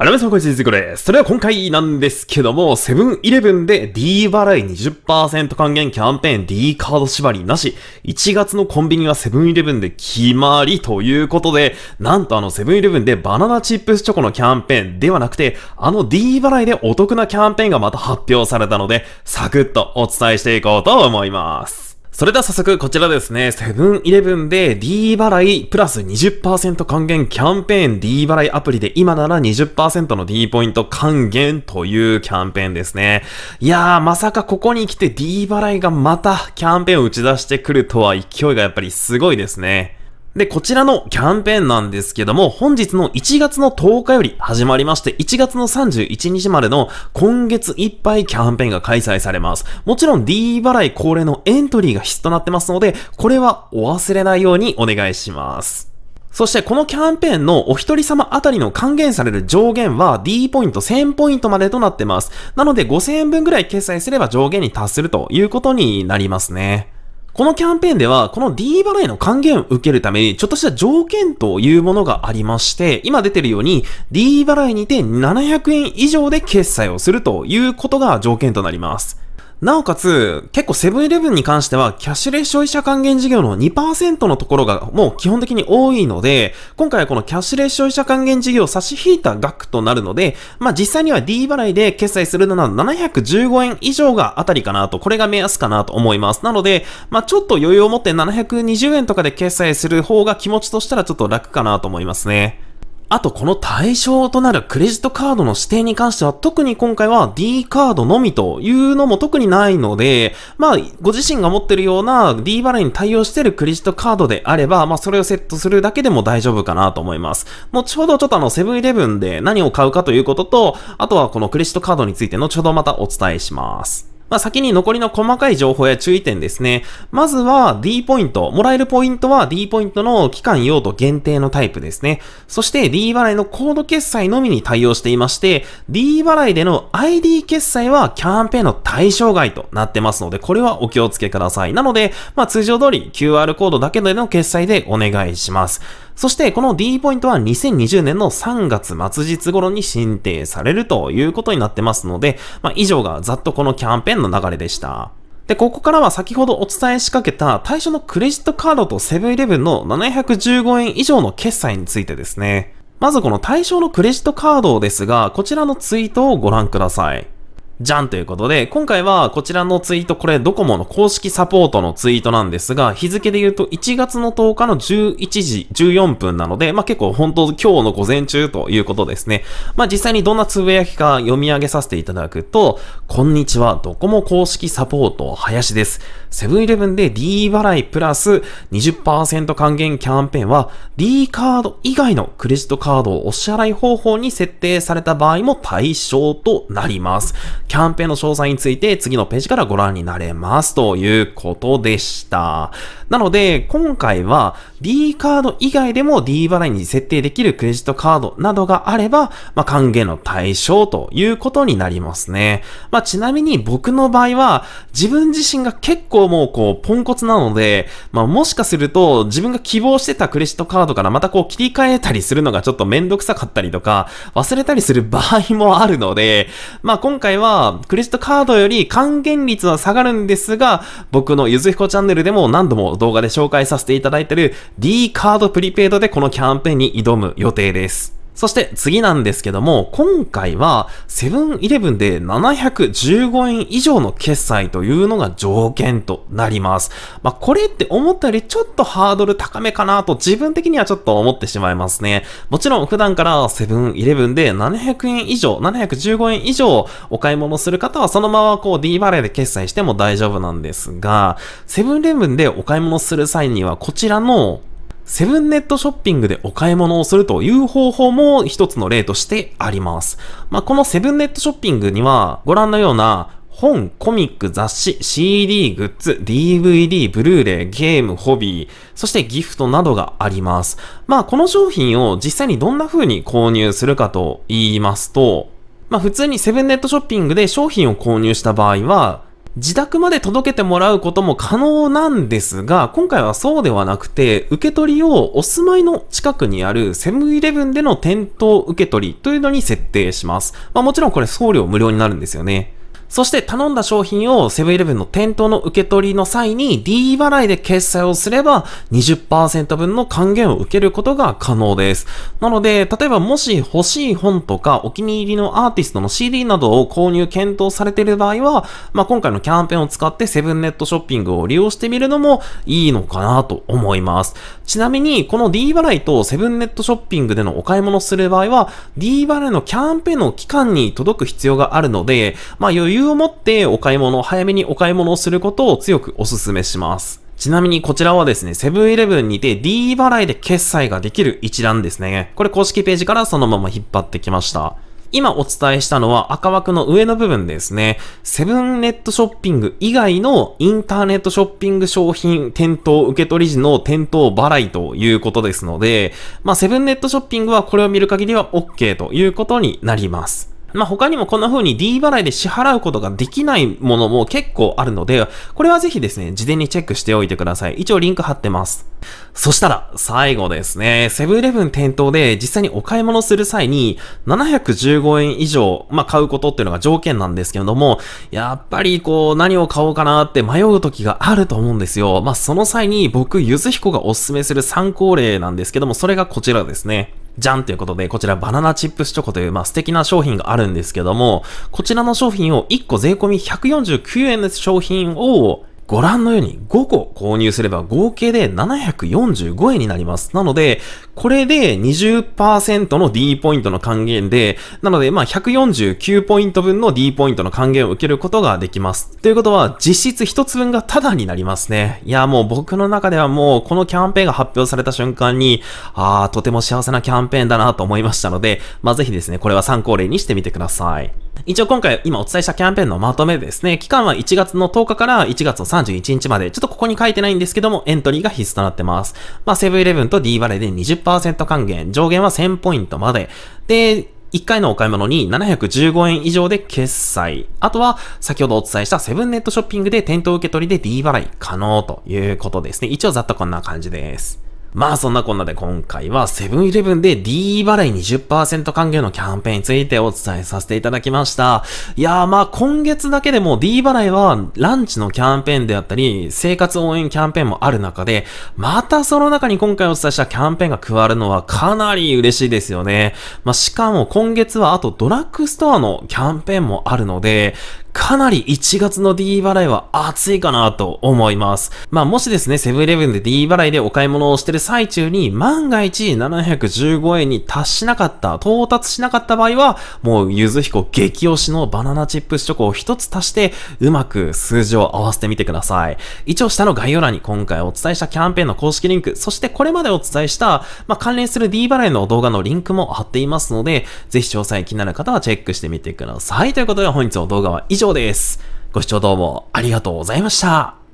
あらめさん、こんにちは、こです。それは今回なんですけども、セブンイレブンで D 払い20%還元キャンペーン D カード縛りなし、1月のコンビニはセブンイレブンで決まりということで、なんとあのセブンイレブンでバナナチップスチョコのキャンペーンではなくて、あの D 払いでお得なキャンペーンがまた発表されたので、サクッとお伝えしていこうと思います。それでは早速こちらですね、セブンイレブンで D 払いプラス20%還元キャンペーン D 払いアプリで今なら20%の D ポイント還元というキャンペーンですね。いやー、まさかここに来て D 払いがまたキャンペーンを打ち出してくるとは勢いがやっぱりすごいですね。で、こちらのキャンペーンなんですけども、本日の1月の10日より始まりまして、1月の31日までの今月いっぱいキャンペーンが開催されます。もちろん D 払い恒例のエントリーが必須となってますので、これはお忘れないようにお願いします。そしてこのキャンペーンのお一人様あたりの還元される上限は D ポイント1000ポイントまでとなってます。なので5000円分ぐらい決済すれば上限に達するということになりますね。このキャンペーンでは、この D 払いの還元を受けるために、ちょっとした条件というものがありまして、今出てるように、D 払いにて700円以上で決済をするということが条件となります。なおかつ、結構セブンイレブンに関しては、キャッシュレス消費者還元事業の2%のところがもう基本的に多いので、今回はこのキャッシュレス消費者還元事業を差し引いた額となるので、まあ実際には D 払いで決済するなら715円以上があたりかなと、これが目安かなと思います。なので、まあちょっと余裕を持って720円とかで決済する方が気持ちとしたらちょっと楽かなと思いますね。あとこの対象となるクレジットカードの指定に関しては特に今回は D カードのみというのも特にないので、まあご自身が持ってるような D 払いに対応してるクレジットカードであれば、まあそれをセットするだけでも大丈夫かなと思います。後ほどちょっとあのセブンイレブンで何を買うかということと、あとはこのクレジットカードについて後ほどまたお伝えします。まあ、先に残りの細かい情報や注意点ですね。まずは D ポイント。もらえるポイントは D ポイントの期間用途限定のタイプですね。そして D 払いのコード決済のみに対応していまして、D 払いでの ID 決済はキャンペーンの対象外となってますので、これはお気をつけください。なので、まあ、通常通り QR コードだけでの決済でお願いします。そしてこの D ポイントは2020年の3月末日頃に申請されるということになってますので、まあ、以上がざっとこのキャンペーンの流れでした。で、ここからは先ほどお伝えしかけた対象のクレジットカードとセブンイレブンの715円以上の決済についてですね。まずこの対象のクレジットカードですが、こちらのツイートをご覧ください。じゃんということで、今回はこちらのツイート、これドコモの公式サポートのツイートなんですが、日付で言うと1月の10日の11時14分なので、まあ、結構本当今日の午前中ということですね。まあ、実際にどんなつぶやきか読み上げさせていただくと、こんにちは、ドコモ公式サポート、林です。セブンイレブンで D 払いプラス20%還元キャンペーンは D カード以外のクレジットカードをお支払い方法に設定された場合も対象となります。キャンペーンの詳細について次のページからご覧になれますということでした。なので、今回は D カード以外でも D 払いに設定できるクレジットカードなどがあれば、まあ、還元の対象ということになりますね。まあ、ちなみに僕の場合は、自分自身が結構もうこう、ポンコツなので、まあ、もしかすると自分が希望してたクレジットカードからまたこう切り替えたりするのがちょっとめんどくさかったりとか、忘れたりする場合もあるので、まあ、今回はクレジットカードより還元率は下がるんですが、僕のゆずひこチャンネルでも何度も動画で紹介させていただいている D カードプリペイドでこのキャンペーンに挑む予定です。そして次なんですけども、今回はセブンイレブンで715円以上の決済というのが条件となります。まあ、これって思ったよりちょっとハードル高めかなと自分的にはちょっと思ってしまいますね。もちろん普段からセブンイレブンで700円以上、715円以上お買い物する方はそのままこう D バレーで決済しても大丈夫なんですが、セブンイレブンでお買い物する際にはこちらのセブンネットショッピングでお買い物をするという方法も一つの例としてあります。まあ、このセブンネットショッピングにはご覧のような本、コミック、雑誌、CD、グッズ、DVD、ブルーレイ、ゲーム、ホビー、そしてギフトなどがあります。まあこの商品を実際にどんな風に購入するかと言いますと、まあ普通にセブンネットショッピングで商品を購入した場合は、自宅まで届けてもらうことも可能なんですが、今回はそうではなくて、受け取りをお住まいの近くにあるセブンイレブンでの店頭受け取りというのに設定します。まあもちろんこれ送料無料になるんですよね。そして頼んだ商品をセブンイレブンの店頭の受け取りの際に D 払いで決済をすれば20%分の還元を受けることが可能です。なので、例えばもし欲しい本とかお気に入りのアーティストの CD などを購入検討されている場合は、まあ、今回のキャンペーンを使ってセブンネットショッピングを利用してみるのもいいのかなと思います。ちなみに、この D 払いとセブンネットショッピングでのお買い物する場合は、D 払いのキャンペーンの期間に届く必要があるので、まあ余裕裕を持ってお買い物、早めにお買い物をすることを強くお勧めします。ちなみにこちらはですね、セブンイレブンにて D 払いで決済ができる一覧ですね。これ公式ページからそのまま引っ張ってきました。今お伝えしたのは赤枠の上の部分ですね。セブンネットショッピング以外のインターネットショッピング商品店頭受け取り時の店頭払いということですので、まあセブンネットショッピングはこれを見る限りは OK ということになります。まあ、他にもこんな風に D 払いで支払うことができないものも結構あるので、これはぜひですね、事前にチェックしておいてください。一応リンク貼ってます。そしたら、最後ですね、セブンイレブン店頭で実際にお買い物する際に、715円以上、まあ、買うことっていうのが条件なんですけれども、やっぱりこう、何を買おうかなって迷う時があると思うんですよ。まあ、その際に僕、ゆずひこがおすすめする参考例なんですけども、それがこちらですね。じゃんということで、こちらバナナチップスチョコという、まあ、素敵な商品があるんですけども、こちらの商品を1個税込み149円です商品を、ご覧のように5個購入すれば合計で745円になります。なので、これで20%の D ポイントの還元で、なので、まあ、149ポイント分の D ポイントの還元を受けることができます。ということは、実質1つ分がタダになりますね。いや、もう僕の中ではもう、このキャンペーンが発表された瞬間に、あー、とても幸せなキャンペーンだなと思いましたので、まあ、ぜひですね、これは参考例にしてみてください。一応今回今お伝えしたキャンペーンのまとめですね、期間は1月の10日から1月の31日まで、ちょっとここに書いてないんですけども、エントリーが必須となってます。まあ、セブンイレブンと D バレーで20%還元、上限は1000ポイントまで。で、1回のお買い物に715円以上で決済。あとは、先ほどお伝えしたセブンネットショッピングで店頭受け取りで D 払い可能ということですね。一応ざっとこんな感じです。まあそんなこんなで今回はセブンイレブンで D 払い20%還元のキャンペーンについてお伝えさせていただきました。いやーまあ今月だけでも D 払いはランチのキャンペーンであったり、生活応援キャンペーンもある中で、またその中に今回お伝えしたキャンペーンが加わるのはかなり嬉しいですよね。まあしかも今月はあとドラッグストアのキャンペーンもあるので、かなり1月の D 払いは暑いかなと思います。まあもしですね、セブンイレブンで D 払いでお買い物をしてる最中に、万が一715円に達しなかった、到達しなかった場合は、もうゆずひこ激推しのバナナチップスチョコを一つ足して、うまく数字を合わせてみてください。一応下の概要欄に今回お伝えしたキャンペーンの公式リンク、そしてこれまでお伝えした、まあ関連する D 払いの動画のリンクも貼っていますので、ぜひ詳細気になる方はチェックしてみてください。ということで本日の動画は以上上です。ご視聴どうもありがとうございました。